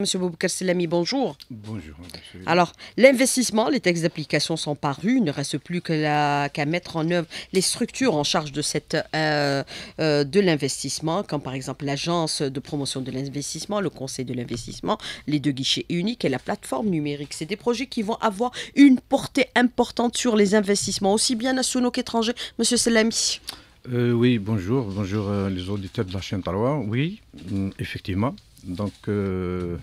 Monsieur Boubacar Selami, bonjour. Bonjour. Alors, l'investissement, les textes d'application sont parus. Il ne reste plus qu'à mettre en œuvre les structures en charge de, cette, euh, euh, de l'investissement, comme par exemple l'agence de promotion de l'investissement, le conseil de l'investissement, les deux guichets uniques et la plateforme numérique. C'est des projets qui vont avoir une portée importante sur les investissements, aussi bien nationaux qu'étrangers. Monsieur Selami. Euh, oui, bonjour. Bonjour les auditeurs de la chaîne Oui, mm, effectivement. Donc, euh,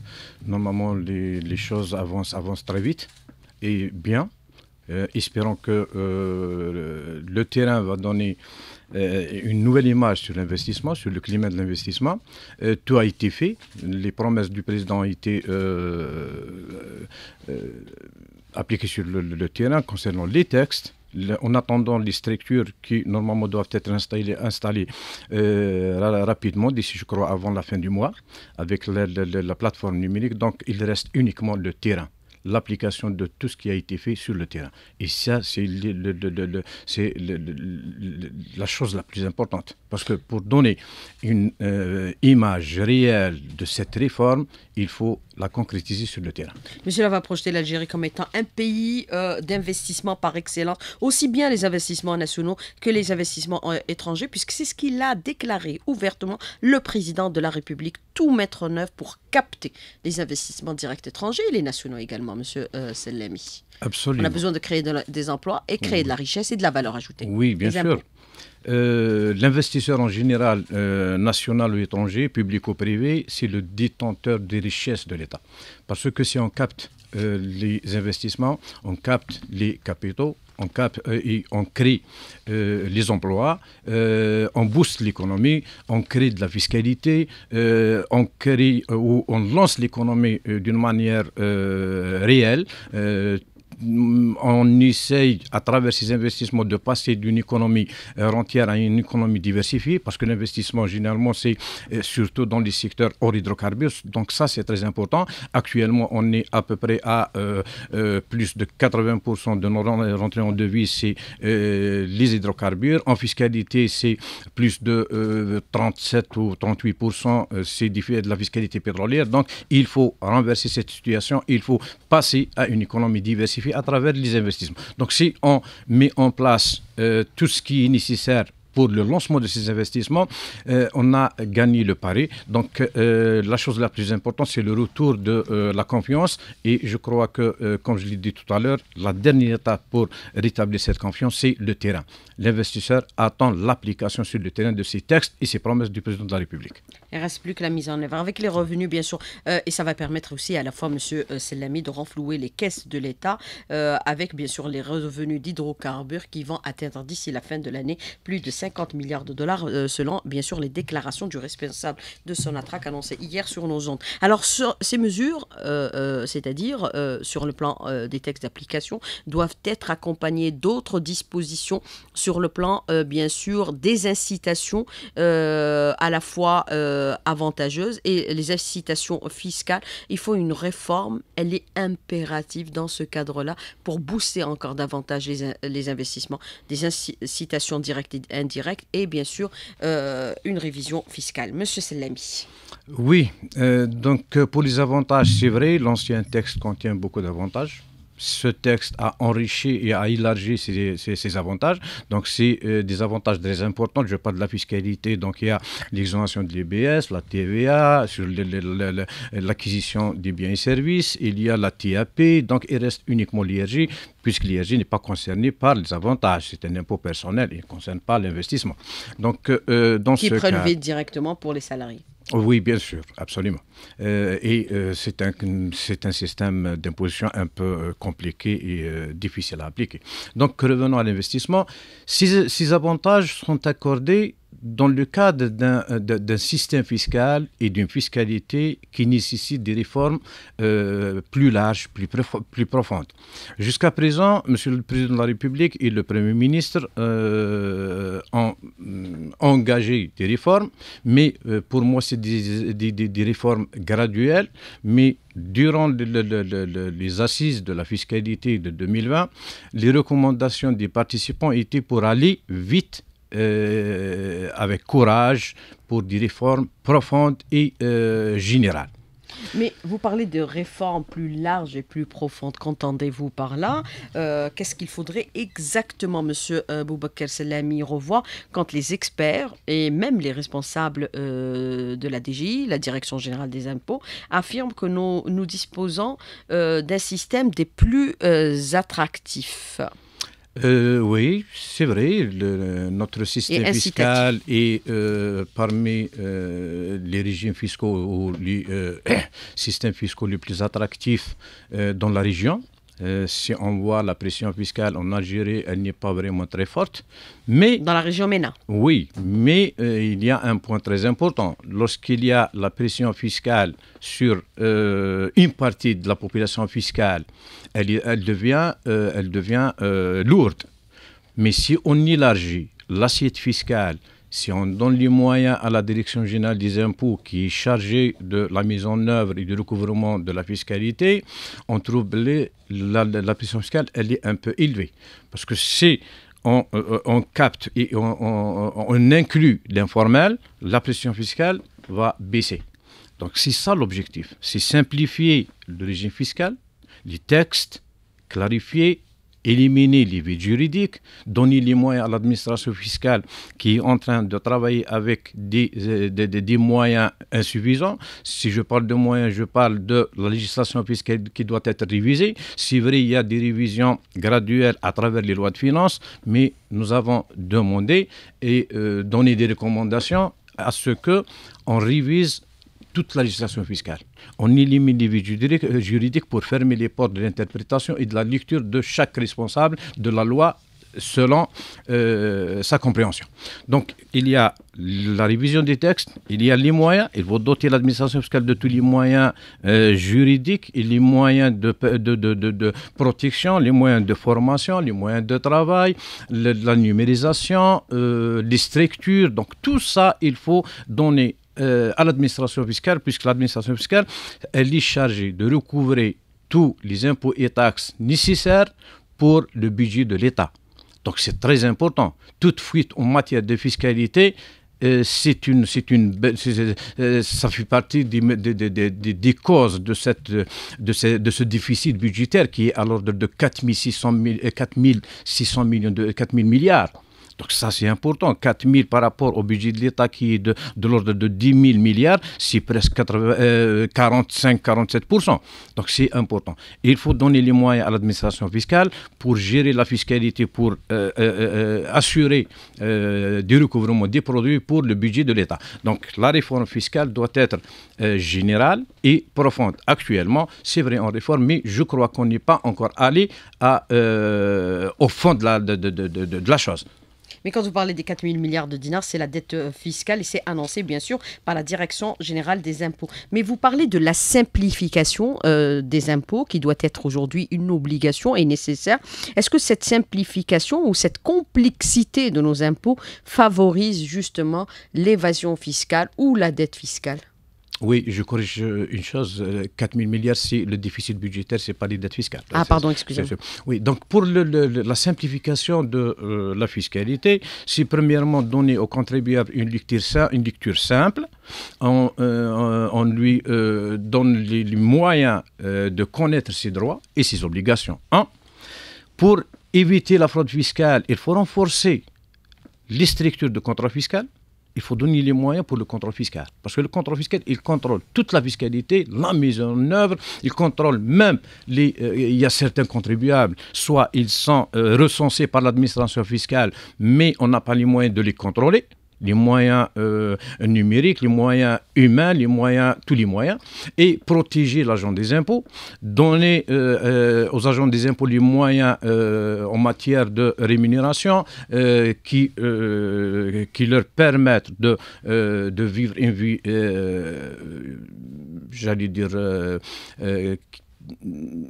normalement, les, choses avancent, très vite et bien. Euh, espérons que euh, le terrain va donner une nouvelle image sur l'investissement, sur le climat de l'investissement. tout a été fait. Les promesses du président ont été appliquées sur le terrain concernant les textes en attendant les structures qui normalement doivent être installées, euh, rapidement, d'ici je crois avant la fin du mois, avec la, plateforme numérique. Donc il reste uniquement le terrain l'application de tout ce qui a été fait sur le terrain. Et ça, c'est la chose la plus importante. Parce que pour donner une euh, image réelle de cette réforme, il faut la concrétiser sur le terrain. Monsieur va projeter l'Algérie comme étant un pays euh, d'investissement par excellence, aussi bien les investissements nationaux que les investissements euh, étrangers, puisque c'est ce qu'il a déclaré ouvertement le président de la République, tout mettre en œuvre pour capter les investissements directs étrangers et les nationaux également, Monsieur euh, Selemi. Absolument. On a besoin de créer des emplois et créer de la richesse et de la valeur ajoutée. Oui, bien sûr. Euh, l'investisseur en général, euh, national ou étranger, public ou privé, c'est le détenteur des richesses de l'État. Parce que si on capte euh, les investissements, on capte les capitaux, on, crée les emplois, on booste l'économie, on crée de la fiscalité, on, crée, on lance l'économie d'une manière réelle Mm, on essaye, à travers ces investissements, de passer d'une économie euh, rentière à une économie diversifiée, parce que l'investissement, généralement, c'est euh, surtout dans les secteurs hors hydrocarbures. Donc ça, c'est très important. Actuellement, on est à peu près à euh, plus de 80% de nos rentrées en devises, c'est les hydrocarbures. En fiscalité, c'est plus de 37 ou 38%, c'est de la fiscalité pétrolière. Donc, il faut renverser cette situation. Il faut passer à une économie diversifiée à travers les investissements. Donc si on met en place euh, tout ce qui est nécessaire pour le lancement de ces investissements, euh, on a gagné le pari. Donc euh, la chose la plus importante, c'est le retour de euh, la confiance. Et je crois que, comme je l'ai dit tout à l'heure, la dernière étape pour rétablir cette confiance, c'est le terrain. L'investisseur attend l'application sur le terrain de ces textes et ces promesses du président de la République. Il ne reste plus que la mise en œuvre, avec les revenus bien sûr. et ça va permettre aussi à la fois, M. Selami, de renflouer les caisses de l'État avec bien sûr les revenus d'hydrocarbures qui vont atteindre d'ici la fin de l'année plus de 50 milliards de dollars, euh, selon bien sûr les déclarations du responsable de Sonatrac annoncées hier sur nos ondes. Alors ces mesures, euh, euh, c'est-à-dire sur le plan des textes d'application, doivent être accompagnées d'autres dispositions sur le plan bien sûr des incitations à la fois avantageuses et les incitations fiscales. Il faut une réforme, elle est impérative dans ce cadre-là pour booster encore davantage les, les investissements, des incitations directes et indirectes direct et bien sûr euh, une révision fiscale. Monsieur Selami. Oui, euh, donc euh, pour les avantages, c'est vrai, l'ancien texte contient beaucoup d'avantages ce texte a enrichi et a élargi ses, avantages. Donc, c'est euh, des avantages très importants. Je parle de la fiscalité. Donc, il y a l'exonération de l'IBS, la TVA, sur l'acquisition des biens et services. Il y a la TAP. Donc, il reste uniquement l'IRG, puisque l'IRG n'est pas concerné par les avantages. C'est un impôt personnel. Il ne concerne pas l'investissement. Donc, euh, Qui est prélevé directement pour les salariés. Oui, bien sûr, absolument. Euh, et euh, c'est un, système d'imposition un peu euh, compliqué et difficile à appliquer. Donc, revenons à l'investissement. Si ces, avantages sont accordés dans le cadre euh, d'un système fiscal et d'une fiscalité qui nécessite des réformes euh, plus larges, plus, plus profondes. Jusqu'à présent, Monsieur le Président de la République et le Premier ministre euh, ont mm, engagé des réformes, mais pour moi, c'est des, des, des, des réformes graduelles, mais durant les assises de la fiscalité de 2020, les recommandations des participants étaient pour aller vite euh, avec courage pour des réformes profondes et euh, générales. Mais vous parlez de réformes plus larges et plus profondes. Qu'entendez-vous par là euh, Qu'est-ce qu'il faudrait exactement, Monsieur euh, Boubacar revoir quand les experts et même les responsables de la DGI, la Direction générale des impôts, affirment que nous, nous disposons d'un système des plus attractifs euh, oui, c'est vrai. notre système fiscal est euh, parmi euh, les régimes fiscaux ou les systèmes fiscaux les plus attractifs dans la région. Euh, si on voit la pression fiscale en Algérie, elle n'est pas vraiment très forte. Mais, Dans la région MENA Oui, mais euh, il y a un point très important. Lorsqu'il y a la pression fiscale sur euh, une partie de la population fiscale, devient, elle devient lourde. Mais si on élargit l'assiette fiscale si on donne les moyens à la Direction générale des impôts qui est chargée de la mise en œuvre et du recouvrement de la fiscalité, on trouve que la, pression fiscale, elle est un peu élevée. Parce que si on, euh, capte et on, on inclut l'informel, la pression fiscale va baisser. Donc c'est ça l'objectif, c'est simplifier le régime fiscal, les textes, clarifier éliminer les vides juridiques, donner les moyens à l'administration fiscale qui est en train de travailler avec euh, des, des, moyens insuffisants. Si je parle de moyens, je parle de la législation fiscale qui doit être révisée. C'est vrai, il y a des révisions graduelles à travers les lois de finances, mais nous avons demandé et euh, donné des recommandations à ce que on révise toute la législation fiscale. On élimine les vies euh, juridiques pour fermer les portes de l'interprétation et de la lecture de chaque responsable de la loi selon euh, sa compréhension. Donc, il y a la révision des textes, il y a les moyens, il faut doter l'administration fiscale de tous les moyens euh, juridiques, et les moyens de, de, protection, les moyens de formation, les moyens de travail, la numérisation, les structures. Donc, tout ça, il faut donner euh, à l'administration fiscale, puisque l'administration fiscale, est chargée de recouvrer tous les impôts et taxes nécessaires pour le budget de l'État. Donc c'est très important. Toute fuite en matière de fiscalité, euh, une, une, euh, ça fait partie des, causes de, cette, de, ce, de ce déficit budgétaire qui est à l'ordre de 4 600, 000, 4 millions de 4 000 milliards. Donc ça, c'est important. 4 000 par rapport au budget de l'État qui est de, l'ordre de 10 000 milliards, c'est presque 45-47%. Euh, Donc c'est important. il faut donner les moyens à l'administration fiscale pour gérer la fiscalité, pour euh, euh, assurer du recouvrement des produits pour le budget de l'État. Donc la réforme fiscale doit être générale et profonde. Actuellement, c'est vrai, on réforme, mais je crois qu'on n'est pas encore allé au fond de, de la chose. Mais quand vous parlez des 4 000 milliards de dinars, c'est la dette euh, fiscale et c'est annoncé bien sûr par la Direction générale des impôts. Mais vous parlez de la simplification euh, des impôts qui doit être aujourd'hui une obligation et nécessaire. Est-ce que cette simplification ou cette complexité de nos impôts favorise justement l'évasion fiscale ou la dette fiscale oui, je corrige euh, une chose. 4 euh, 000 milliards, c'est le déficit budgétaire, ce n'est pas les dettes fiscales. Ah, pardon, excusez-moi. Oui, donc pour la simplification de euh, la fiscalité, c'est premièrement donner aux contribuables une lecture, simple. On, lui donne les, moyens de connaître ses droits et ses obligations. Un, pour éviter la fraude fiscale, il faut renforcer les structures de contrôle fiscal il faut donner les moyens pour le contrôle fiscal. Parce que le contrôle fiscal, il contrôle toute la fiscalité, la mise en œuvre, il contrôle même, les, euh, il y a certains contribuables, soit ils sont euh, recensés par l'administration fiscale, mais on n'a pas les moyens de les contrôler les moyens euh, numériques, les moyens humains, les moyens, tous les moyens, et protéger l'agent des impôts, donner euh, euh, aux agents des impôts les moyens en matière de rémunération qui, qui leur permettent de, de vivre une vie, j'allais dire,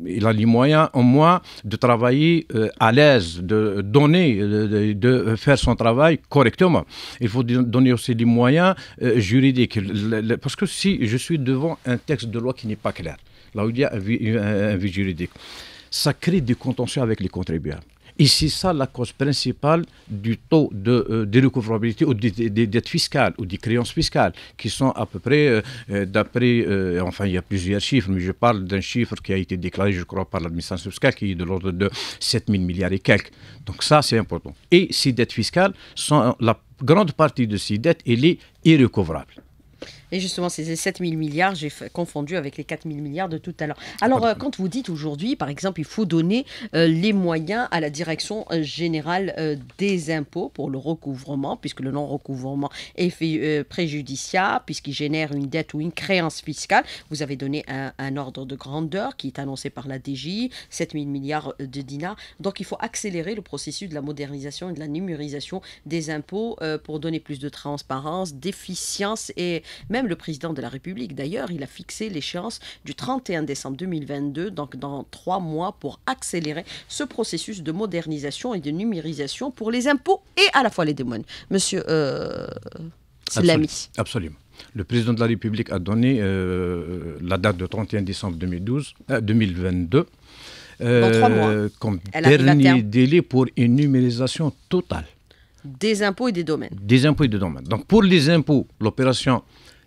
il a les moyens, en moins, de travailler euh, à l'aise, de donner, de, faire son travail correctement. Il faut donner aussi les moyens euh, juridiques. parce que si je suis devant un texte de loi qui n'est pas clair, là où il y a un, vide juridique, ça crée des contentions avec les contribuables. Et c'est ça la cause principale du taux de, euh, recouvrabilité ou des, dettes fiscales ou des créances fiscales, qui sont à peu près, euh, euh, d'après, enfin il y a plusieurs chiffres, mais je parle d'un chiffre qui a été déclaré, je crois, par l'administration fiscale, qui est de l'ordre de 7 000 milliards et quelques. Donc ça, c'est important. Et ces dettes fiscales la grande partie de ces dettes, elle est irrecouvrable. Et justement, ces 7 000 milliards, j'ai confondu avec les 4 000 milliards de tout à l'heure. Alors, euh, quand vous dites aujourd'hui, par exemple, il faut donner euh, les moyens à la direction euh, générale des impôts pour le recouvrement, puisque le non-recouvrement est préjudiciable, puisqu'il génère une dette ou une créance fiscale, vous avez donné un, un, ordre de grandeur qui est annoncé par la DGI, 7 000 milliards de dinars. Donc, il faut accélérer le processus de la modernisation et de la numérisation des impôts pour donner plus de transparence, d'efficience et même même le président de la République, d'ailleurs, il a fixé l'échéance du 31 décembre 2022, donc dans trois mois, pour accélérer ce processus de modernisation et de numérisation pour les impôts et à la fois les domaines. Monsieur euh, Absolument. Le président de la République a donné euh, la date de 31 décembre 2012, 2022 euh, euh, comme dernier délai pour une numérisation totale. Des impôts et des domaines. Des impôts et des domaines. Donc pour les impôts, l'opération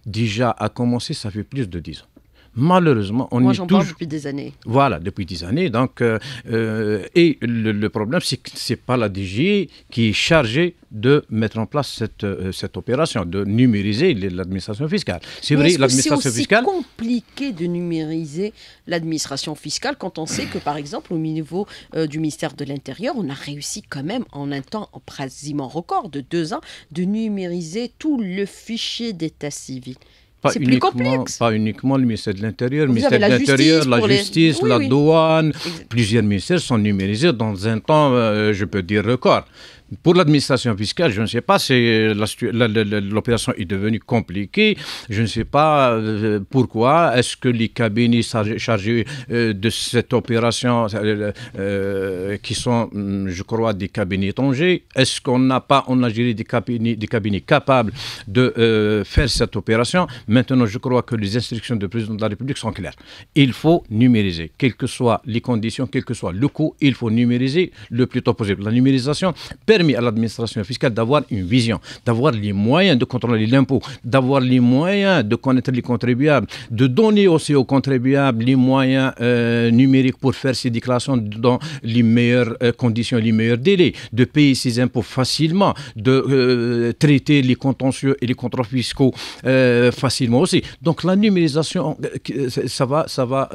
déjà à commencer, ça fait plus de 10 ans. Malheureusement, on est toujours. Moi, j'en parle depuis des années. Voilà, depuis des années. Donc, euh, euh, et le, problème, c'est que ce n'est pas la DG qui est chargée de mettre en place cette, euh, cette opération, de numériser l'administration fiscale. C'est vrai, l'administration fiscale. C'est compliqué de numériser l'administration fiscale quand on sait que, par exemple, au niveau du ministère de l'Intérieur, on a réussi quand même en un temps en quasiment record de deux ans de numériser tout le fichier d'état civil. Pas uniquement le ministère de l'Intérieur, le ministère de l'Intérieur, la justice, la, douane. Plusieurs ministères sont numérisés dans un temps, euh, je peux dire, record. Pour l'administration fiscale, je ne sais pas euh, l'opération est devenue compliquée. Je ne sais pas euh, pourquoi. Est-ce que les cabinets chargés euh, de cette opération, qui sont, hum, je crois, des cabinets étrangers, est-ce qu'on n'a pas en Algérie des cabinets, des cabinets capables de faire cette opération Maintenant, je crois que les instructions du président de la République sont claires. Il faut numériser, quelles que soient les conditions, quel que soit le coût, il faut numériser le plus tôt possible. La numérisation permet à l'administration fiscale d'avoir une vision, d'avoir les moyens de contrôler l'impôt, d'avoir les moyens de connaître les contribuables, de donner aussi aux contribuables les moyens euh, numériques pour faire ces déclarations dans les meilleures euh, conditions, les meilleurs délais, de payer ses impôts facilement, de euh, traiter les contentieux et les contrôles fiscaux facilement aussi. Donc la numérisation, ça va, ça va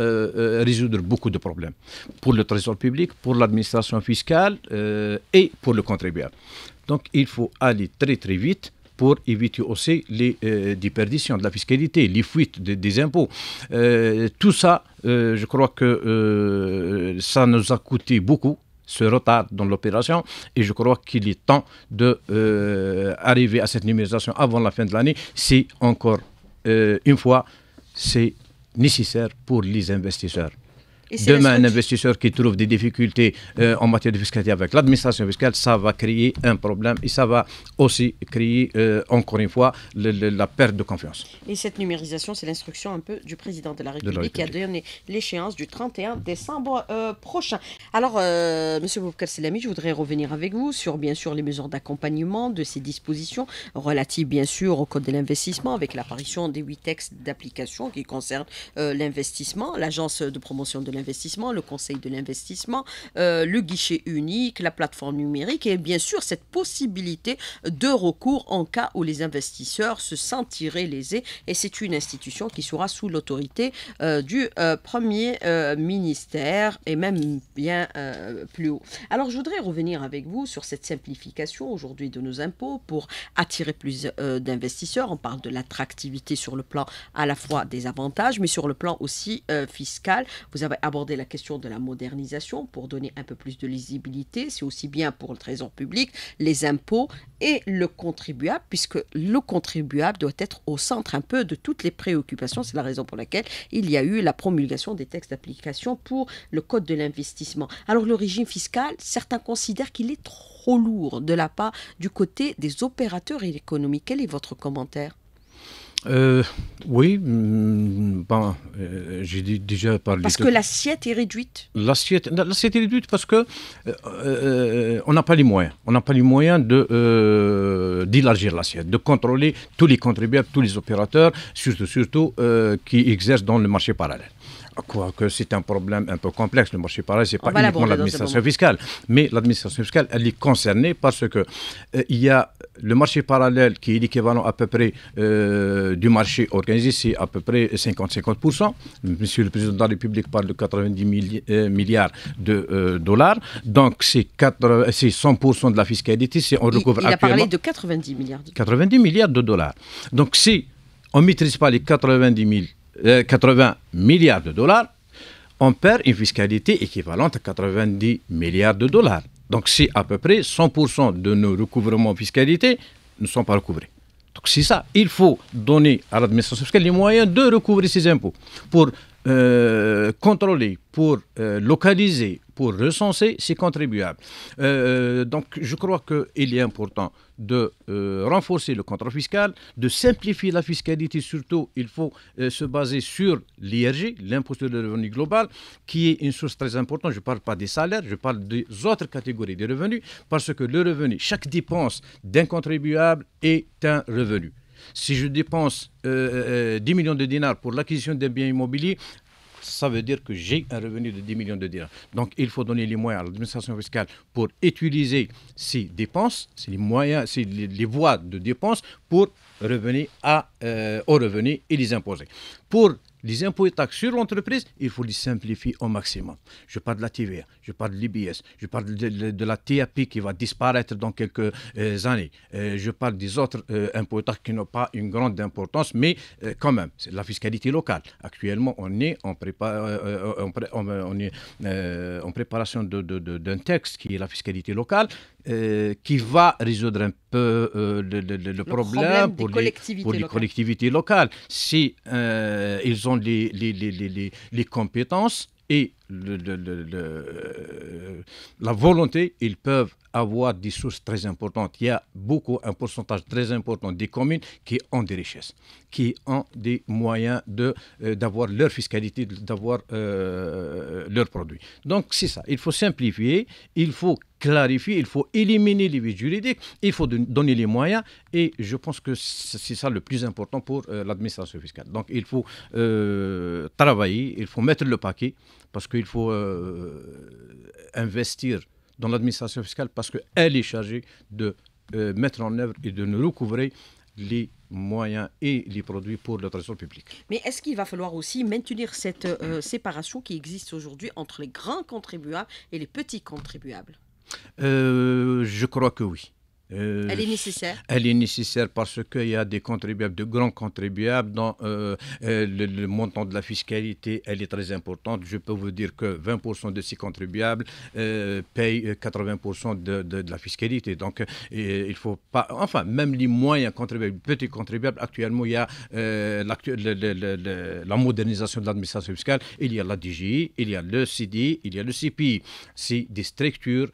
résoudre beaucoup de problèmes pour le trésor public, pour l'administration fiscale et pour le contribuable. Donc il faut aller très très vite pour éviter aussi les euh, déperditions de la fiscalité, les fuites des impôts. Euh, tout ça, euh, je crois que ça nous a coûté beaucoup ce retard dans l'opération et je crois qu'il est temps d'arriver à cette numérisation avant la fin de l'année si encore une fois c'est nécessaire pour les investisseurs. Demain, un investisseur qui trouve des difficultés euh, en matière de fiscalité avec l'administration fiscale, ça va créer un problème et ça va aussi créer, euh, encore une fois, la perte de confiance. Et cette numérisation, c'est l'instruction un peu du président de la République, qui a donné l'échéance du 31 décembre euh, prochain. Alors, M. Boubkar je voudrais revenir avec vous sur, bien sûr, les mesures d'accompagnement de ces dispositions relatives, bien sûr, au Code de l'investissement avec l'apparition des huit textes d'application qui concernent l'investissement, l'Agence de promotion de l'investissement investissement, le conseil de l'investissement, euh, le guichet unique, la plateforme numérique et bien sûr cette possibilité de recours en cas où les investisseurs se sentiraient lésés. Et c'est une institution qui sera sous l'autorité euh, du euh, Premier ministère et même bien plus haut. Alors je voudrais revenir avec vous sur cette simplification aujourd'hui de nos impôts pour attirer plus d'investisseurs. On parle de l'attractivité sur le plan à la fois des avantages mais sur le plan aussi fiscal. Vous avez aborder la question de la modernisation pour donner un peu plus de lisibilité. C'est aussi bien pour le trésor public, les impôts et le contribuable, puisque le contribuable doit être au centre un peu de toutes les préoccupations. C'est la raison pour laquelle il y a eu la promulgation des textes d'application pour le Code de l'investissement. Alors le régime fiscal, certains considèrent qu'il est trop lourd de la part du côté des opérateurs économiques. Quel est votre commentaire euh, oui, mm, euh, j'ai déjà parlé. Parce que l'assiette est réduite. L'assiette, est réduite parce que euh, on n'a pas les moyens. On n'a pas les moyens de d'élargir l'assiette, de contrôler tous les contribuables, tous les opérateurs, surtout surtout qui exercent dans le marché parallèle. Quoique c'est un problème un peu complexe, le marché parallèle, ce n'est pas uniquement l'administration fiscale, mais l'administration fiscale, elle est concernée parce que euh, il y a le marché parallèle qui est l'équivalent à peu près euh, du marché organisé, c'est à peu près 50-50%. Monsieur le Président de la République parle de 90 euh, milliards de dollars, donc c'est 100% de la fiscalité, c'est on recouvre il, a parlé de 90 milliards. De... 90 milliards de dollars. Donc si on ne maîtrise pas les 90 000 80 euh, milliards de dollars, on perd une fiscalité équivalente à 90 milliards de dollars. Donc si à peu près 100% de nos recouvrements fiscalité ne sont pas recouvrés. Donc c'est ça, il faut donner à l'administration fiscale les moyens de recouvrir ses impôts pour euh, contrôler, pour euh, localiser, pour recenser ces contribuables. Euh, donc je crois qu'il est important de renforcer le contrôle fiscal, de simplifier la fiscalité, surtout il faut se baser sur l'IRG, l'impôt sur le revenu global, qui est une source très importante. Je ne parle pas des salaires, je parle des autres catégories de revenus, parce que le revenu, chaque dépense d'un contribuable est un revenu. Si je dépense 10 euh, euh, euh, millions de dinars pour l'acquisition d'un bien immobilier, ça veut dire que j'ai un revenu de 10 millions de dinars. Donc, il faut donner les moyens à l'administration fiscale pour utiliser ces dépenses, ces moyens, les, voies de dépenses pour revenir aux revenus et les imposer les impôts et taxes sur l'entreprise, il faut les simplifier au maximum. Je parle de la TVA, je parle de l'IBS, je parle de, la TAP qui va disparaître dans quelques euh, années. Euh, je parle des autres euh, impôts et taxes qui n'ont pas une grande importance, mais quand même, c'est la fiscalité locale. Actuellement, on est en, est, en préparation d'un texte qui est la fiscalité locale, qui va résoudre un euh, le, problème, pour, les, collectivités locales. Si euh, ils ont les, les, compétences et euh, la volonté, ils peuvent avoir des sources très importantes. Il y a beaucoup, un pourcentage très important des communes qui ont des richesses, qui ont des moyens de, d'avoir leur fiscalité, d'avoir leurs produits. Donc c'est ça, il faut simplifier, il faut clarifier, il faut éliminer les vies juridiques, il faut donner les moyens et je pense que c'est ça le plus important pour euh, l'administration fiscale. Donc il faut euh, travailler, il faut mettre le paquet parce qu'il faut euh, investir dans l'administration fiscale parce qu'elle est chargée de mettre en œuvre et de nous recouvrer les moyens et les produits pour le trésor public. Mais est-ce qu'il va falloir aussi maintenir cette séparation qui existe aujourd'hui entre les grands contribuables et les petits contribuables euh, je crois que oui. Euh, elle est nécessaire. Elle est nécessaire parce qu'il y a des contribuables, de grands contribuables, dont euh, euh, le, montant de la fiscalité, elle est très importante. Je peux vous dire que 20% de ces contribuables payent 80% de, la fiscalité. Donc, il il faut pas... Enfin, même les moyens contribuables, petits contribuables, actuellement, il y a la modernisation de l'administration fiscale. Il y a la DGI, il y a le CDI, il y a le CPI. C'est des structures.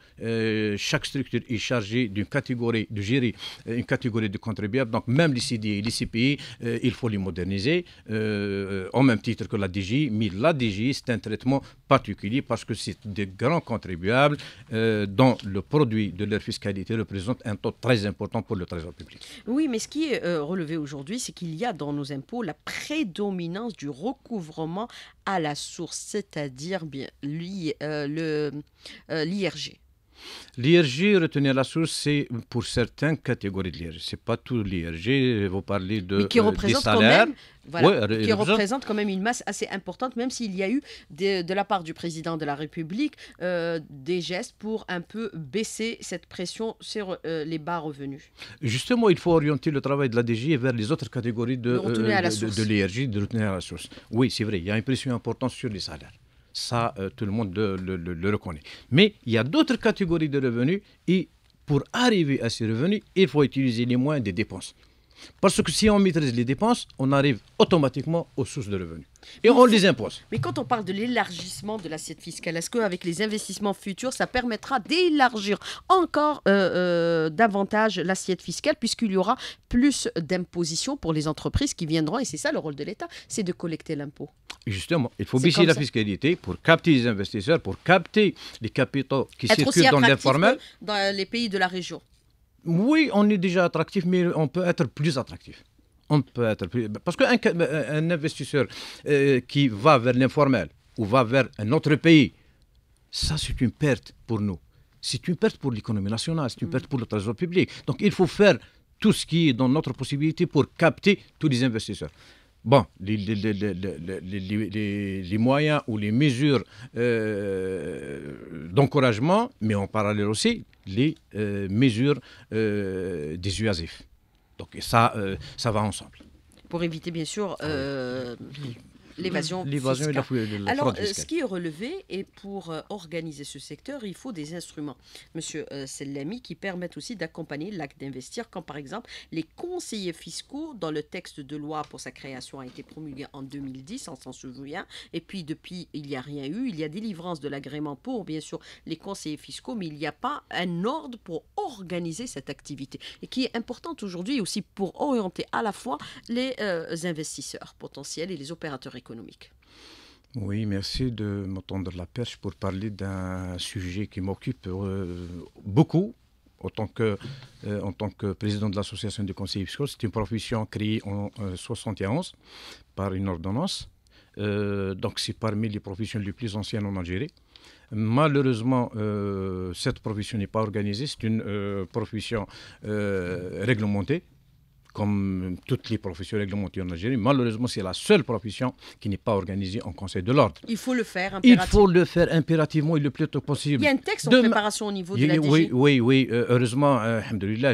chaque structure est chargée d'une catégorie de gérer une catégorie de contribuables. Donc même les CDI et les CPI, euh, il faut les moderniser, euh, en même titre que la DGI. Mais la DGI, c'est un traitement particulier parce que c'est des grands contribuables euh, dont le produit de leur fiscalité représente un taux très important pour le Trésor public. Oui, mais ce qui est relevé aujourd'hui, c'est qu'il y a dans nos impôts la prédominance du recouvrement à la source, c'est-à-dire bien l'IRG. L'IRG, retenez la source, c'est pour certaines catégories de l'IRG. Ce n'est pas tout l'IRG. Vous parlez de qui euh, des salaires. qui représente quand même une masse assez importante, même s'il y a eu de la part du président de la République euh, des gestes pour un peu baisser cette pression sur euh, les bas revenus. Justement, il faut orienter le travail de la DG vers les autres catégories de, de, de l'IRG, de retenir à la source. Oui, c'est vrai, il y a une pression importante sur les salaires. Ça, euh, tout le monde le, le, reconnaît. Mais il y a d'autres catégories de revenus et pour arriver à ces revenus, il faut utiliser les moyens des dépenses. Parce que si on maîtrise les dépenses, on arrive automatiquement aux sources de revenus. Et on les impose. Mais quand on parle de l'élargissement de l'assiette fiscale, est-ce qu'avec les investissements futurs, ça permettra d'élargir encore euh, euh, davantage l'assiette fiscale, puisqu'il y aura plus d'imposition pour les entreprises qui viendront, et c'est ça le rôle de l'État, c'est de collecter l'impôt. Justement, il faut baisser la fiscalité pour capter les investisseurs, pour capter les capitaux qui circulent dans l'informel. Dans les pays de la région oui, on est déjà attractif, mais on peut être plus attractif. On peut être Parce qu'un investisseur euh, qui va vers l'informel ou va vers un autre pays, ça c'est une perte pour nous. C'est une perte pour l'économie nationale, c'est une mm. perte pour le trésor public. Donc il faut faire tout ce qui est dans notre possibilité pour capter tous les investisseurs bon, les, moyens ou les mesures euh, d'encouragement, mais en parallèle aussi les euh, mesures euh, dissuasives. Donc ça, euh, ça va ensemble. Pour éviter, bien sûr, Mmh, l'évasion Et la Alors, euh, ce qui est relevé, et pour euh, organiser ce secteur, il faut des instruments, Monsieur euh, Sellami, qui permettent aussi d'accompagner l'acte d'investir, Quand, par exemple les conseillers fiscaux, dans le texte de loi pour sa création a été promulgué en 2010, on s'en souvient, et puis depuis, il n'y a rien eu. Il y a délivrance de l'agrément pour, bien sûr, les conseillers fiscaux, mais il n'y a pas un ordre pour organiser cette activité, et qui est importante aujourd'hui aussi pour orienter à la fois les investisseurs potentiels et les opérateurs économiques oui, merci de m'entendre la perche pour parler d'un sujet qui m'occupe euh, beaucoup en tant que, euh, en tant que président de l'association du conseil fiscal. C'est une profession créée en 1971 euh, par une ordonnance. donc c'est parmi les professions les plus anciennes en Algérie. Malheureusement, cette profession n'est pas organisée. C'est une profession réglementée comme toutes les professions réglementées en Algérie. Malheureusement, c'est la seule profession qui n'est pas organisée en Conseil de l'ordre. Il faut le faire impérativement. Il faut le faire impérativement et le plus tôt possible. Il y a un texte en de... préparation au niveau de la DG. Oui, oui, oui. Euh, heureusement, euh,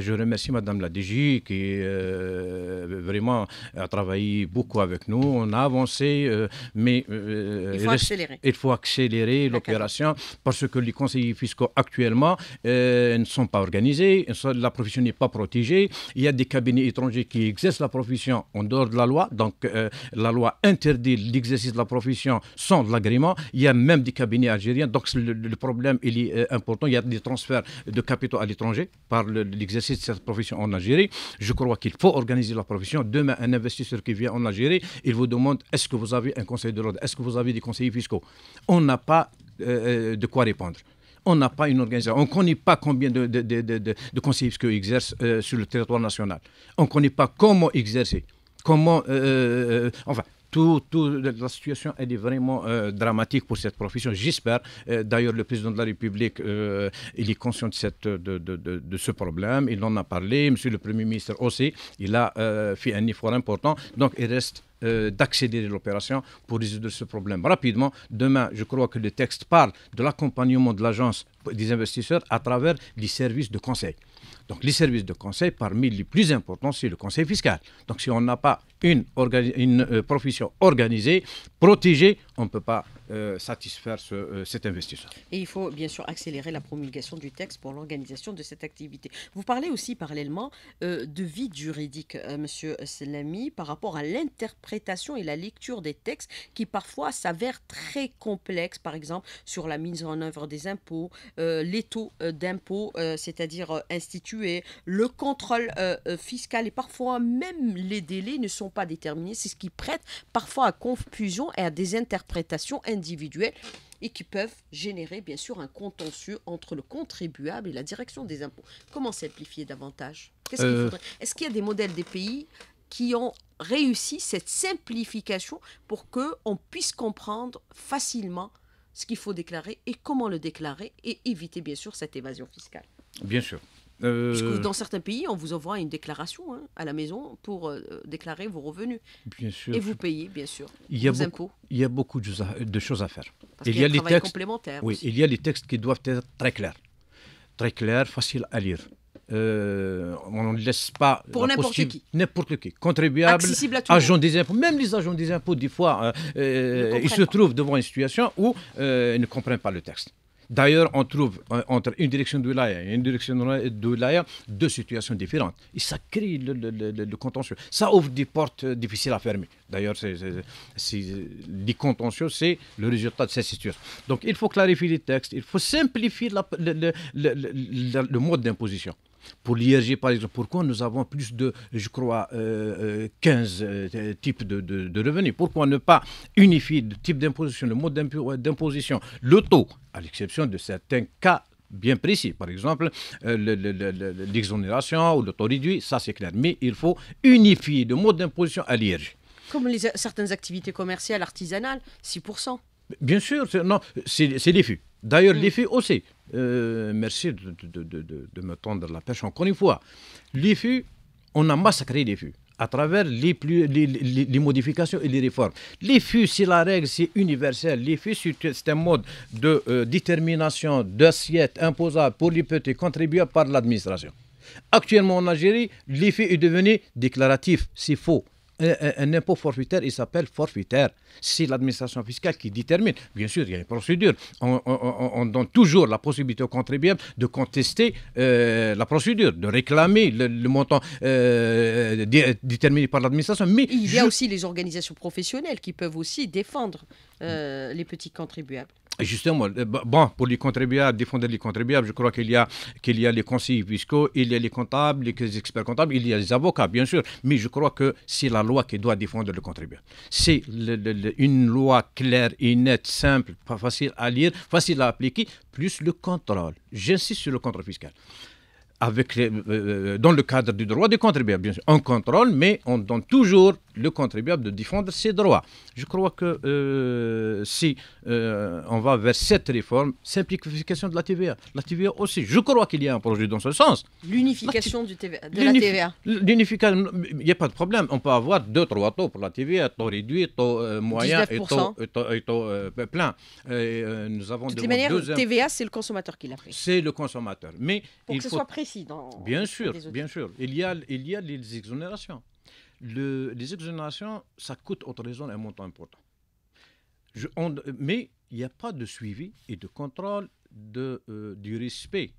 je remercie Madame la DG qui euh, vraiment a travaillé beaucoup avec nous. On a avancé, mais il faut accélérer. Il faut accélérer l'opération parce que les conseillers fiscaux actuellement ne sont pas organisés, la profession n'est pas protégée. Il y a des cabinets étrangers qui exercent la profession en dehors de la loi. Donc, euh, la loi interdit l'exercice de la profession sans l'agrément. Il y a même des cabinets algériens. Donc, le, problème il est euh, important. Il y a des transferts de capitaux à l'étranger par l'exercice de cette profession en Algérie. Je crois qu'il faut organiser la profession. Demain, un investisseur qui vient en Algérie, il vous demande est-ce que vous avez un conseil de l'ordre Est-ce que vous avez des conseillers fiscaux On n'a pas euh, de quoi répondre on n'a pas une organisation. On ne connaît pas combien de, conseils exercent euh, sur le territoire national. On ne connaît pas comment exercer. Comment. Euh, euh, enfin, tout, la situation est vraiment euh, dramatique pour cette profession. J'espère. Euh, d'ailleurs, le président de la République, euh, il est conscient de, cette, de, de, ce problème. Il en a parlé. Monsieur le Premier ministre aussi, il a fait un effort important. Donc, il reste d'accélérer l'opération pour résoudre ce problème rapidement. Demain, je crois que le texte parle de l'accompagnement de l'agence des investisseurs à travers les services de conseil. Donc les services de conseil, parmi les plus importants, c'est le conseil fiscal. Donc si on n'a pas une, euh, profession organisée, protégée, on ne peut pas euh, satisfaire euh, cet investisseur. Et il faut bien sûr accélérer la promulgation du texte pour l'organisation de cette activité. Vous parlez aussi parallèlement euh, de vide juridique, Monsieur Selami, par rapport à l'interprétation et la lecture des textes qui parfois s'avèrent très complexes, par exemple sur la mise en œuvre des impôts, les taux d'impôts, c'est-à-dire institués, le contrôle fiscal et parfois même les délais ne sont pas déterminés. C'est ce qui prête parfois à confusion et à des interprétations individuelles et qui peuvent générer bien sûr un contentieux entre le contribuable et la direction des impôts. Comment simplifier davantage euh. Est-ce qu'il y a des modèles des pays qui ont réussi cette simplification pour que on puisse comprendre facilement ce qu'il faut déclarer et comment le déclarer et éviter bien sûr cette évasion fiscale Bien sûr. Euh, dans certains pays, on vous envoie une déclaration hein, à la maison pour euh, déclarer vos revenus. Bien sûr. Et vous payez, bien sûr, vos impôts. Il y a beaucoup de, choses à faire. il, y a, les textes Oui, il y a les textes qui doivent être très clairs, très clairs, faciles à lire. Euh, on ne laisse pas pour n'importe qui n'importe qui contribuable agents des impôts même les agents des impôts des fois ils se trouvent devant une situation où ils ne comprennent pas le texte D'ailleurs, on trouve euh, entre une direction de wilaya et une direction de wilaya deux situations différentes. Et ça crée le, contentieux. Ça ouvre des portes euh, difficiles à fermer. D'ailleurs, les contentieux, c'est le résultat de ces situations. Donc, il faut clarifier les textes, il faut simplifier le mode d'imposition. Pour l'IRG, par exemple, pourquoi nous avons plus de, je crois, 15 euh, euh, euh, types de, revenus Pourquoi ne pas unifier le type d'imposition, le mode d'imposition, le taux, à l'exception de certains cas bien précis. Par exemple, l'exonération ou le taux réduit, ça c'est clair. Mais il faut unifier le mode d'imposition à l'IRG. Comme certaines activités commerciales, artisanales, 6%. Bien sûr, non, c'est l'effet. D'ailleurs, mmh. aussi. Euh, merci de, me tendre la pêche encore une fois. L'IFU, on a massacré l'IFU à travers les, modifications et les réformes. L'IFU, c'est la règle, c'est universel. l'IFU c'est un mode de euh, détermination d'assiette imposable pour les petits contribuables par l'administration. Actuellement en Algérie, l'IFU est devenu déclaratif. C'est faux un, impôt forfaitaire, il s'appelle forfaitaire. C'est l'administration fiscale qui détermine. Bien sûr, il y a une procédure. On, donne toujours la possibilité aux contribuables de contester euh, la procédure, de réclamer le, montant euh, déterminé par l'administration. Mais il y a aussi les organisations professionnelles qui peuvent aussi défendre euh, les petits contribuables. Justement, euh, bah, bon, pour les contribuables, défendre les contribuables, je crois qu'il y a qu'il y a les conseillers fiscaux, il y a les comptables, les experts comptables, il y a les avocats, bien sûr, mais je crois que c'est la loi qui doit défendre le contribuables. C'est une loi claire et nette, simple, facile à lire, facile à appliquer, plus le contrôle. J'insiste sur le contrôle fiscal. Avec euh, euh, dans le cadre du droit des contribuables, bien sûr. On contrôle, mais on donne toujours le contribuable de défendre ses droits. Je crois que euh, si euh, on va vers cette réforme, simplification de la TVA, la TVA aussi. Je crois qu'il y a un projet dans ce sens. L'unification du de la TVA. L'unification, il n'y a pas de problème. On peut avoir deux, trois taux pour la TVA, taux réduit, taux euh, moyen et taux, taux, plein. nous avons de toute manière, La TVA, c'est le consommateur qui l'a pris. C'est le consommateur. Mais pour que ce soit précis. Dans... Bien sûr, bien sûr. Il y a, il y a les exonérations les exonérations, ça coûte aux raison un montant important. Je, mais il n'y a pas de suivi et de contrôle de, euh, du respect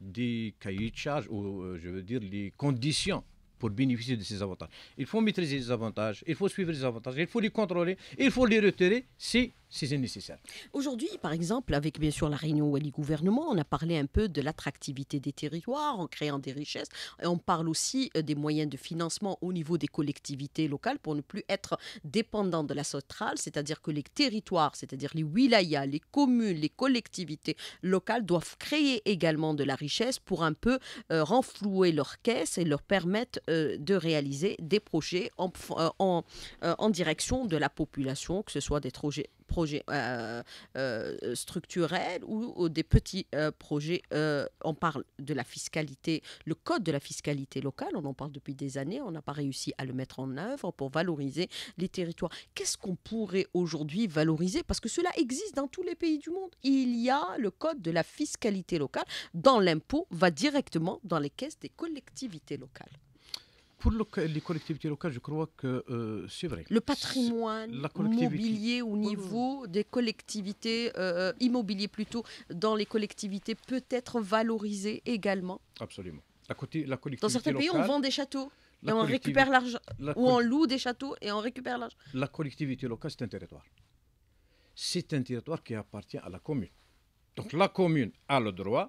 des cahiers de charges ou, euh, je veux dire, les conditions pour bénéficier de ces avantages. Il faut maîtriser les avantages, il faut suivre les avantages, il faut les contrôler, il faut les retirer si si c'est nécessaire. Aujourd'hui, par exemple, avec bien sûr la réunion Wali-Gouvernement, on a parlé un peu de l'attractivité des territoires en créant des richesses. Et on parle aussi euh, des moyens de financement au niveau des collectivités locales pour ne plus être dépendant de la centrale, c'est-à-dire que les territoires, c'est-à-dire les wilayas, les communes, les collectivités locales doivent créer également de la richesse pour un peu euh, renflouer leurs caisses et leur permettre euh, de réaliser des projets en direction de la population, que ce soit des projets projets euh, euh, structurels ou, des petits euh, projets. on parle de la fiscalité, le code de la fiscalité locale, on en parle depuis des années, on n'a pas réussi à le mettre en œuvre pour valoriser les territoires. Qu'est-ce qu'on pourrait aujourd'hui valoriser Parce que cela existe dans tous les pays du monde. Il y a le code de la fiscalité locale dont l'impôt va directement dans les caisses des collectivités locales pour les collectivités locales, je crois que euh, c'est vrai. Le patrimoine immobilier au niveau des collectivités, euh, euh, immobilier plutôt, dans les collectivités peut être valorisé également. Absolument. côté, dans certains pays, on vend des châteaux. et on récupère l'argent, ou on loue des châteaux et on récupère l'argent. La collectivité locale, c'est un territoire. C'est un territoire qui appartient à la commune. Donc la commune a le droit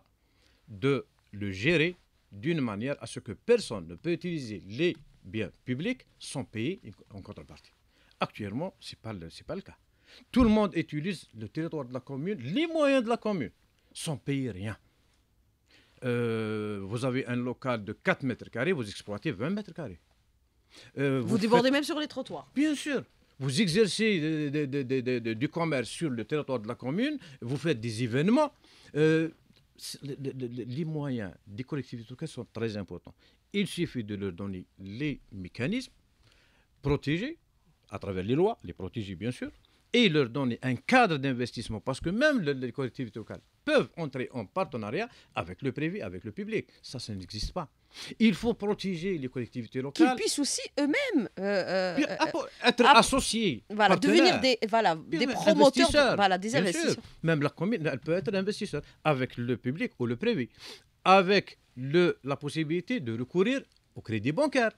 de le gérer d'une manière à ce que personne ne peut utiliser les biens publics sans payer en contrepartie. Actuellement, ce n'est pas, le, cas. Tout le monde utilise le territoire de la commune, les moyens de la commune, sans payer rien. Euh, vous avez un local de 4 mètres carrés, vous exploitez 20 mètres carrés. Euh, vous, débordez même sur les trottoirs. Bien sûr. Vous exercez du commerce sur le territoire de la commune, vous faites des événements. Euh, les moyens des collectivités locales sont très importants. Il suffit de leur donner les mécanismes protégés à travers les lois, les protéger bien sûr, et leur donner un cadre d'investissement parce que même les collectivités locales peuvent entrer en partenariat avec le privé, avec le public. Ça, ça n'existe pas. Il faut protéger les collectivités locales. Qu'ils puissent aussi eux-mêmes euh, euh, euh, ah, être ah, associés. Voilà, devenir des, promoteurs, des investisseurs. Même la commune, elle peut être investisseur avec le public ou le privé, avec le, la possibilité de recourir au crédit bancaire.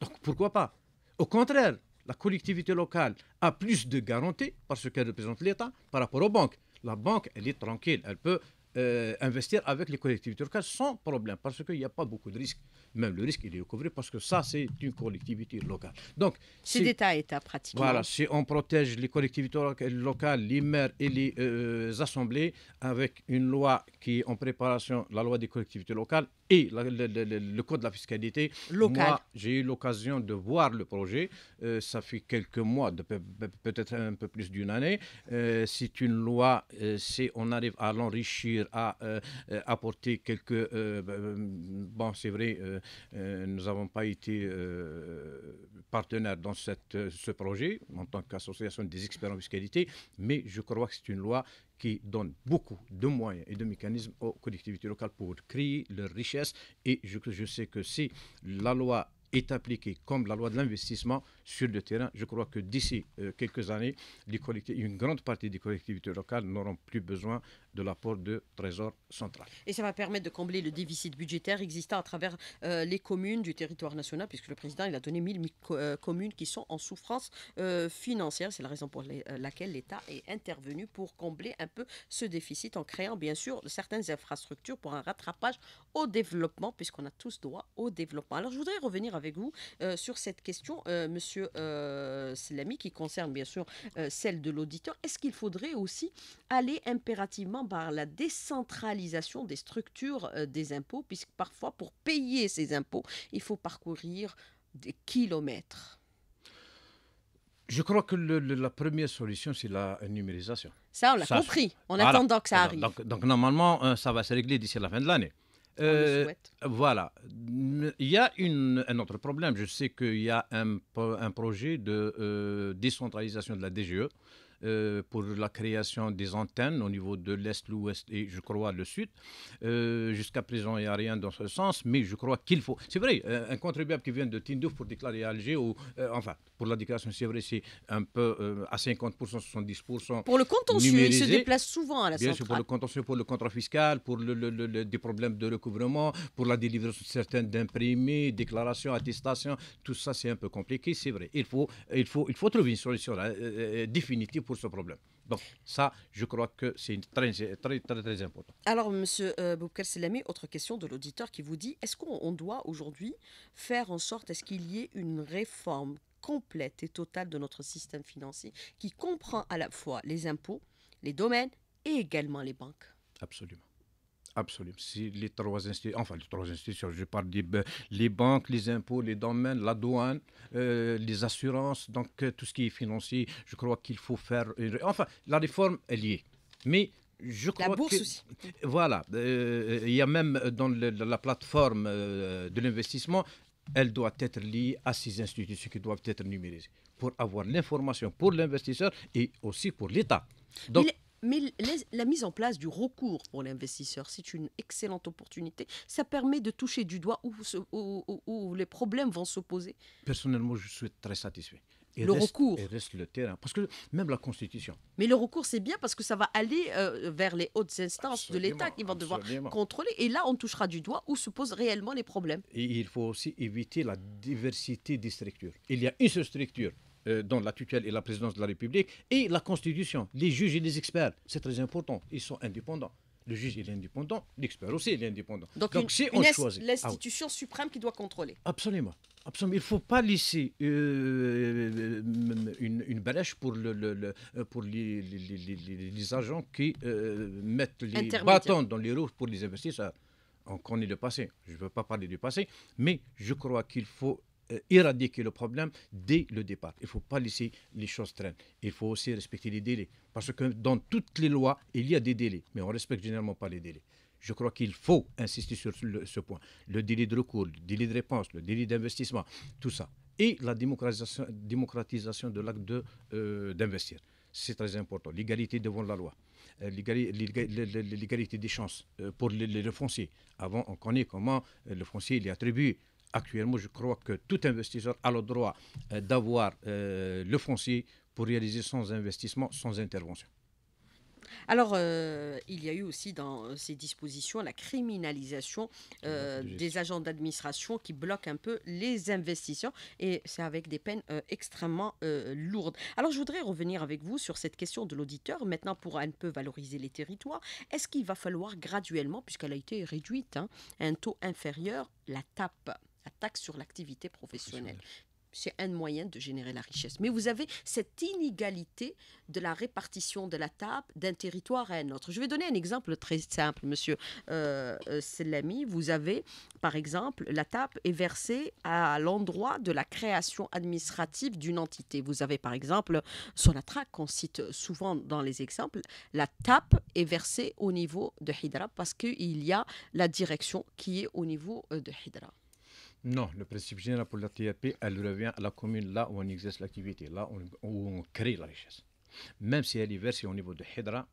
Donc pourquoi pas Au contraire, la collectivité locale a plus de garanties parce qu'elle représente l'État par rapport aux banques. La banque, elle est tranquille, elle peut euh, investir avec les collectivités locales sans problème, parce qu'il n'y a pas beaucoup de risques. Même le risque, il est couvert parce que ça, c'est une collectivité locale. Donc, c'est d'État à État, pratiquement. Voilà, si on protège les collectivités locales, les maires et les euh, assemblées, avec une loi qui est en préparation, la loi des collectivités locales et le, code de la fiscalité, moi, j'ai eu l'occasion de voir le projet. Euh, ça fait quelques mois, peut-être un peu plus d'une année. c'est une loi, si on arrive à l'enrichir a euh, euh, apporté quelques... Euh, bah, bon, c'est vrai, nous n'avons pas été partenaires dans cette, ce projet en tant qu'association des experts en fiscalité, mais je crois que c'est une loi qui donne beaucoup de moyens et de mécanismes aux collectivités locales pour créer leur richesse. Et je, je sais que si la loi est appliquée comme la loi de l'investissement sur le terrain, je crois que d'ici euh, quelques années, une grande partie des collectivités locales n'auront plus besoin de l'apport de Trésor central. Et ça va permettre de combler le déficit budgétaire existant à travers euh, les communes du territoire national, puisque le président il a donné 1000 euh, communes qui sont en souffrance financière. C'est la raison pour laquelle l'État est intervenu pour combler un peu ce déficit en créant bien sûr certaines infrastructures pour un rattrapage au développement, puisqu'on a tous droit au développement. Alors je voudrais revenir avec vous euh, sur cette question, euh, monsieur euh, Selami, qui concerne bien sûr euh, celle de l'auditeur. Est-ce qu'il faudrait aussi aller impérativement par la décentralisation des structures des impôts, puisque parfois pour payer ces impôts, il faut parcourir des kilomètres je crois que la première solution, c'est la numérisation. Ça, on l'a compris, On attend attendant que ça arrive. donc normalement, ça va se régler d'ici la fin de l'année. Euh, voilà. Il y a un autre problème. Je sais qu'il y a un, projet de euh, décentralisation de la DGE euh, pour la création des antennes au niveau de l'Est, l'Ouest et je crois le Sud. Euh, jusqu'à présent, il n'y a rien dans ce sens, mais je crois qu'il faut. C'est vrai, euh, un contribuable qui vient de Tindouf pour déclarer Alger, ou enfin, pour la déclaration, c'est vrai, c'est un peu à 50%, 70%. Pour le contentieux, il se déplace souvent à la Bien sûr, pour le contentieux, pour le contrat fiscal, pour le, le, le, des problèmes de recouvrement, pour la délivrance certaines d'imprimés, déclarations, attestations, tout ça, c'est un peu compliqué, c'est vrai. Il faut, il, faut, il faut trouver une solution définitive pour ce problème. Donc ça, je crois que c'est très, très, très, important. Alors, M. Euh, Boukerselami, Selami, autre question de l'auditeur qui vous dit, est-ce qu'on doit aujourd'hui faire en sorte, est-ce qu'il y ait une réforme complète et totale de notre système financier qui comprend à la fois les impôts, les domaines et également les banques Absolument. Absolument. Si les trois institutions, enfin les trois institutions, je parle des banques, les impôts, les domaines, la douane, euh, les assurances, donc euh, tout ce qui est financier, je crois qu'il faut faire... Enfin, la réforme est liée. Mais je crois la bourse aussi. Voilà, euh, il y a même dans la plateforme de l'investissement, elle doit être liée à ces institutions qui doivent être numérisées pour avoir l'information pour l'investisseur et aussi pour l'État. Donc, mais la mise en place du recours pour l'investisseur, c'est une excellente opportunité. Ça permet de toucher du doigt où, où, les problèmes vont se poser. Personnellement, je suis très satisfait. Et le recours. Il reste le terrain. Parce que même la Constitution. Mais le recours, c'est bien parce que ça va aller euh, vers les hautes instances de l'État qui vont devoir contrôler. Et là, on touchera du doigt où se posent réellement les problèmes. Et il faut aussi éviter la diversité des structures. Il y a une structure euh, dans la tutelle et la présidence de la République, et la Constitution, les juges et les experts. C'est très important, ils sont indépendants. Le juge il est indépendant, l'expert aussi il est indépendant. Donc, c'est on choisit. Ah l'institution suprême qui doit contrôler. Absolument. Absolument. Il ne faut pas laisser euh, une, une, brèche pour, les, agents qui euh, mettent les bâtons dans les roues pour les investisseurs. On connaît le passé. Je ne veux pas parler du passé, mais je crois qu'il faut euh, éradiquer le problème dès le départ. Il ne faut pas laisser les choses traîner. Il faut aussi respecter les délais. Parce que dans toutes les lois, il y a des délais, mais on ne respecte généralement pas les délais. Je crois qu'il faut insister sur ce point. Le délai de recours, le délai de réponse, le délai d'investissement, tout ça. Et la démocratisation, démocratisation de l'acte euh, d'investir. C'est très important. L'égalité devant la loi. Euh, l'égalité des chances pour les, le foncier. Avant, on connaît comment le foncier il est attribué actuellement, je crois que tout investisseur a le droit euh, d'avoir euh, le foncier pour réaliser son investissement, sans intervention. Alors, euh, il y a eu aussi dans ces dispositions la criminalisation des agents d'administration qui bloquent un peu les investisseurs et c'est avec des peines extrêmement lourdes. Alors, je voudrais revenir avec vous sur cette question de l'auditeur. Maintenant, pour un peu valoriser les territoires, est-ce qu'il va falloir graduellement, puisqu'elle a été réduite hein, un taux inférieur, la TAP taxe sur l'activité professionnelle. C'est un moyen de générer la richesse. Mais vous avez cette inégalité de la répartition de la table d'un territoire à un autre. Je vais donner un exemple très simple, monsieur euh, euh Selami. Vous avez, par exemple, la table est versée à l'endroit de la création administrative d'une entité. Vous avez, par exemple, sur la traque qu'on cite souvent dans les exemples, la table est versée au niveau de Hydra parce qu'il y a la direction qui est au niveau euh, de Hydra. Non, le principe général pour la TAP, elle revient à la commune là où on exerce l'activité, là où on, crée la richesse. Même si elle est versée au niveau de Hydra,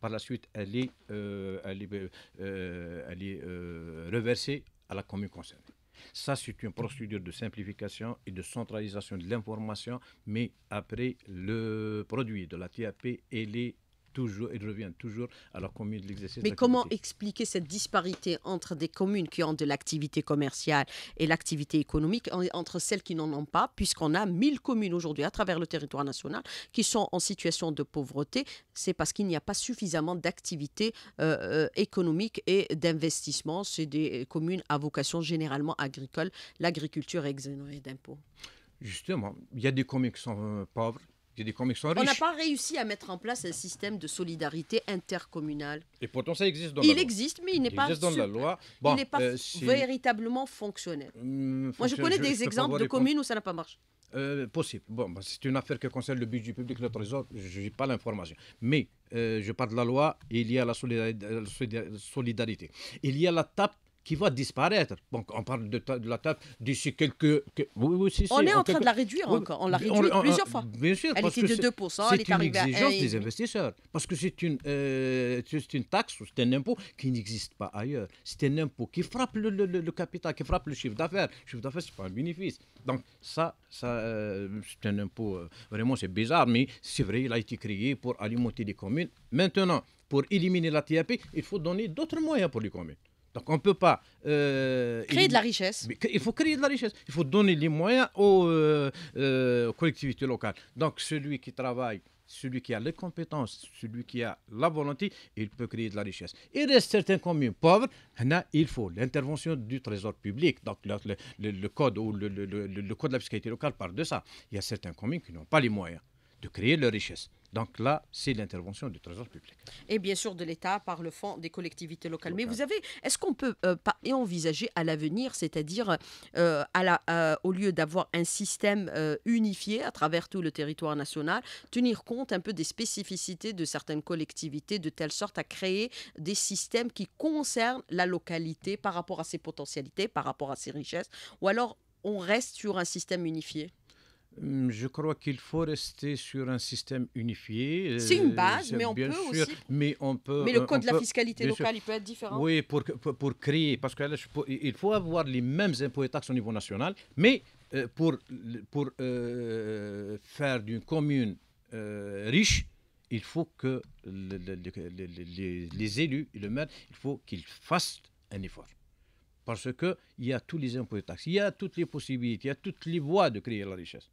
par la suite, elle est, euh, est, euh, euh, reversée à la commune concernée. Ça, c'est une procédure de simplification et de centralisation de l'information, mais après, le produit de la TAP, elle est toujours, il revient toujours à la commune de l'exercice. Mais comment expliquer cette disparité entre des communes qui ont de l'activité commerciale et l'activité économique, entre celles qui n'en ont pas, puisqu'on a 1000 communes aujourd'hui à travers le territoire national qui sont en situation de pauvreté C'est parce qu'il n'y a pas suffisamment d'activité euh, euh, économique et d'investissement. C'est des communes à vocation généralement agricole. L'agriculture est exonérée d'impôts. Justement, il y a des communes qui sont euh, pauvres, des sont On n'a pas réussi à mettre en place un système de solidarité intercommunale. Et pourtant, ça existe dans la il loi. Il existe, mais il n'est pas, dans la loi. Bon, il pas euh, véritablement hum, fonctionnel. Moi, je connais des exemples de communes où ça n'a pas marché. Euh, possible. Bon, bah, c'est une affaire qui concerne le budget public, le trésor, je n'ai pas l'information. Mais euh, je parle de la loi, il y a la solidarité. Il y a la TAP qui va disparaître. Donc, on parle de, de la table d'ici quelques. Que, oui, oui, on est en, train de la réduire encore. On l'a réduite plusieurs euh, fois. Bien sûr. Elle était de 2%, elle est C'est une exigence des investisseurs. Parce que c'est une, euh, une taxe ou c'est un impôt qui n'existe pas ailleurs. C'est un impôt qui frappe le, le, le, capital, qui frappe le chiffre d'affaires. Le chiffre d'affaires, ce n'est pas un bénéfice. Donc, ça, ça euh, c'est un impôt. vraiment, c'est bizarre, mais c'est vrai, il a été créé pour alimenter les communes. Maintenant, pour éliminer la TAP, il faut donner d'autres moyens pour les communes. Donc on ne peut pas... Euh, créer de la richesse. il faut créer de la richesse. Il faut donner les moyens aux, euh, euh, collectivités locales. Donc celui qui travaille, celui qui a les compétences, celui qui a la volonté, il peut créer de la richesse. Il reste certains communes pauvres, il faut l'intervention du trésor public. Donc le, code ou le, code de la fiscalité locale parle de ça. Il y a certains communes qui n'ont pas les moyens de créer leur richesse. Donc là, c'est l'intervention du Trésor public. Et bien sûr de l'État par le fond des collectivités locales. Mais vous avez, est-ce qu'on peut euh, envisager à l'avenir, c'est-à-dire euh, euh, au lieu d'avoir un système unifié à travers tout le territoire national, tenir compte un peu des spécificités de certaines collectivités de telle sorte à créer des systèmes qui concernent la localité par rapport à ses potentialités, par rapport à ses richesses, ou alors on reste sur un système unifié Hum, je crois qu'il faut rester sur un système unifié. C'est une euh, base, mais on peut aussi. Mais on peut. Mais le euh, code de la fiscalité locale, il peut être différent. Oui, pour, pour, créer, parce qu'il faut avoir les mêmes impôts et taxes au niveau national, mais euh, pour, pour faire d'une commune riche, il faut que les, élus et le maire, il faut qu'ils fassent un effort. Parce qu'il y a tous les impôts et taxes, il y a toutes les possibilités, il y a toutes les voies de créer la richesse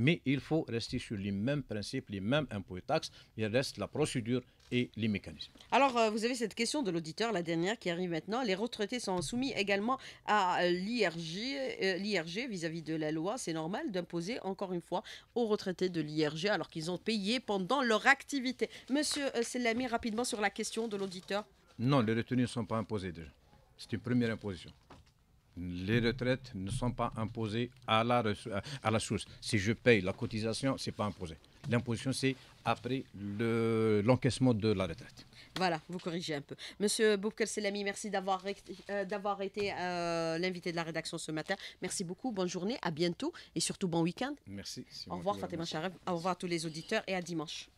mais il faut rester sur les mêmes principes, les mêmes impôts et taxes. Il reste la procédure et les mécanismes. Alors, euh, vous avez cette question de l'auditeur, la dernière qui arrive maintenant. Les retraités sont soumis également à euh, l'IRG, euh, vis-à-vis de la loi. C'est normal d'imposer encore une fois aux retraités de l'IRG alors qu'ils ont payé pendant leur activité. Monsieur Selami, rapidement sur la question de l'auditeur. Non, les retenues ne sont pas imposées déjà. C'est une première imposition les retraites ne sont pas imposées à la, à la source. Si je paye la cotisation, ce n'est pas imposé. L'imposition, c'est après l'encaissement de la retraite. Voilà, vous corrigez un peu. Monsieur Boubker Selami, merci d'avoir euh, été euh, l'invité de la rédaction ce matin. Merci beaucoup, bonne journée, à bientôt et surtout bon week-end. Merci. Au revoir Fatima Charev. au revoir à tous les auditeurs et à dimanche.